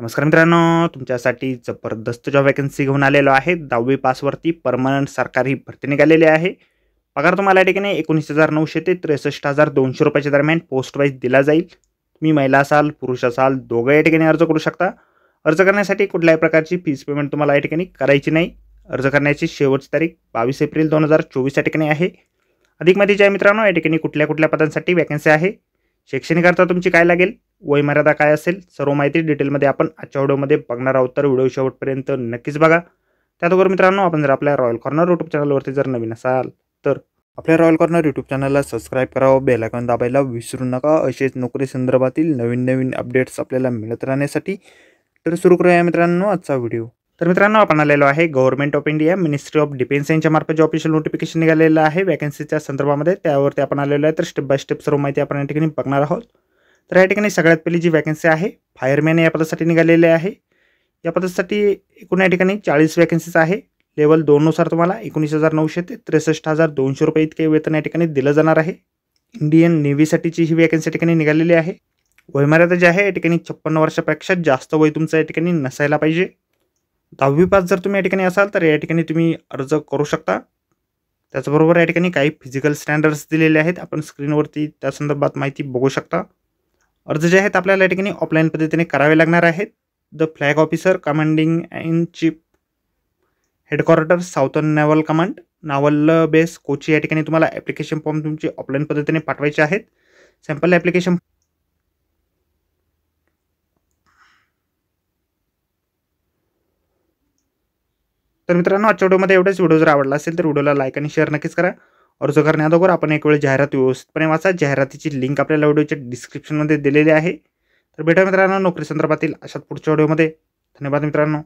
नमस्कार मित्रांनो तुमच्यासाठी जबरदस्त जॉब वॅकन्सी घेऊन आलेलो आहे दहावी पासवरती परमनंट सरकारी भरती निघालेली आहे पगार तुम्हाला या ठिकाणी एकोणीस हजार नऊशे ते त्रेसष्ट हजार दोनशे रुपयाच्या दरम्यान पोस्ट वाईज दिला जाईल तुम्ही महिला असाल पुरुष असाल दोघं या ठिकाणी अर्ज करू शकता अर्ज करण्यासाठी कुठल्याही प्रकारची फीस पेमेंट तुम्हाला या ठिकाणी करायची नाही अर्ज करण्याची शेवटची तारीख बावीस एप्रिल दोन हजार चोवीस या ठिकाणी आहे अधिक जे आहे मित्रांनो या ठिकाणी कुठल्या कुठल्या पदांसाठी वॅकन्सी आहे शैक्षणिक अर्थ तुमची काय लागेल वयमर्यादा काय असेल सर्व माहिती डिटेलमध्ये आपण आजच्या व्हिडिओमध्ये बघणार आहोत तर व्हिडिओ शेवटपर्यंत नक्कीच बघा त्याबरोबर मित्रांनो आपण जर आपल्या रॉयल कॉर्नर यूट्यूब चॅनलवरती जर नवीन असाल तर आपल्या रॉयल कॉर्नर यूट्यूब चॅनलला सबस्क्राईब करावं बेलायकॉन दाबायला विसरू नका असेच नोकरी संदर्भातील नवीन नवीन अपडेट्स आपल्याला मिळत राहण्यासाठी तर सुरू करूया मित्रांनो आजचा व्हिडिओ तर मित्रांनो आपण आलेलो आहे government of India ministry of defence यांच्या मार्फत जे ऑफिशियल नोटिफिकेशन निघालेलं आहे वॅकन्सीच्या संदर्भामध्ये त्यावरती आपण आलेलो आहे तर स्टेप बाय स्टेप सर्व माहिती आपण या ठिकाणी बघणार आहोत तर या ठिकाणी सगळ्यात पहिली जी वॅकन्सी आहे फायरमॅन या पदासाठी निघालेले आहे या पदासाठी एकूण या ठिकाणी चाळीस वॅकन्सीज आहे लेवल दोननुसार तुम्हाला एकोणीस हजार नऊशे ते त्रेसष्ट हजार दोनशे रुपये इतके वेतन या ठिकाणी दिलं जाणार आहे इंडियन नेव्हीसाठीची ही वॅकन्सी या ठिकाणी निघालेली आहे वयमर्यादा जी आहे या ठिकाणी छप्पन्न वर्षापेक्षा जास्त वय तुमचं या ठिकाणी नसायला पाहिजे दहावी पास जर तुम्ही या ठिकाणी असाल तर या ठिकाणी तुम्ही अर्ज करू शकता त्याचबरोबर या ठिकाणी काही फिजिकल स्टँडर्ड्स दिलेले आहेत आपण स्क्रीनवरती त्या संदर्भात माहिती बघू शकता अर्ज जे आहेत आपल्याला या ठिकाणी ऑफलाईन पद्धतीने करावे लागणार आहेत the flag officer commanding in chief headquarter southern naval command naval base Kochi या ठिकाणी तुम्हाला ॲप्लिकेशन फॉर्म तुमची ऑफलाईन पद्धतीने पाठवायचे आहेत सॅम्पल ॲप्लिकेशन तर मित्रांनो आजच्या व्हिडिओमध्ये एवढंच व्हिडिओ जर आवडला असेल तर व्हिडिओला लाईक आणि शेअर नक्कीच करा अर्ज करण्याअगोदर आपण एक वेळ जाहिरात व्यवस्थितपणे हो, वाचा जाहिरातीची लिंक आपल्याला व्हिडिओच्या डिस्क्रिप्शनमध्ये दिलेली आहे तर भेटा मित्रांनो नोकरी संदर्भातील अशाच पुढच्या व्हिडिओमध्ये धन्यवाद मित्रांनो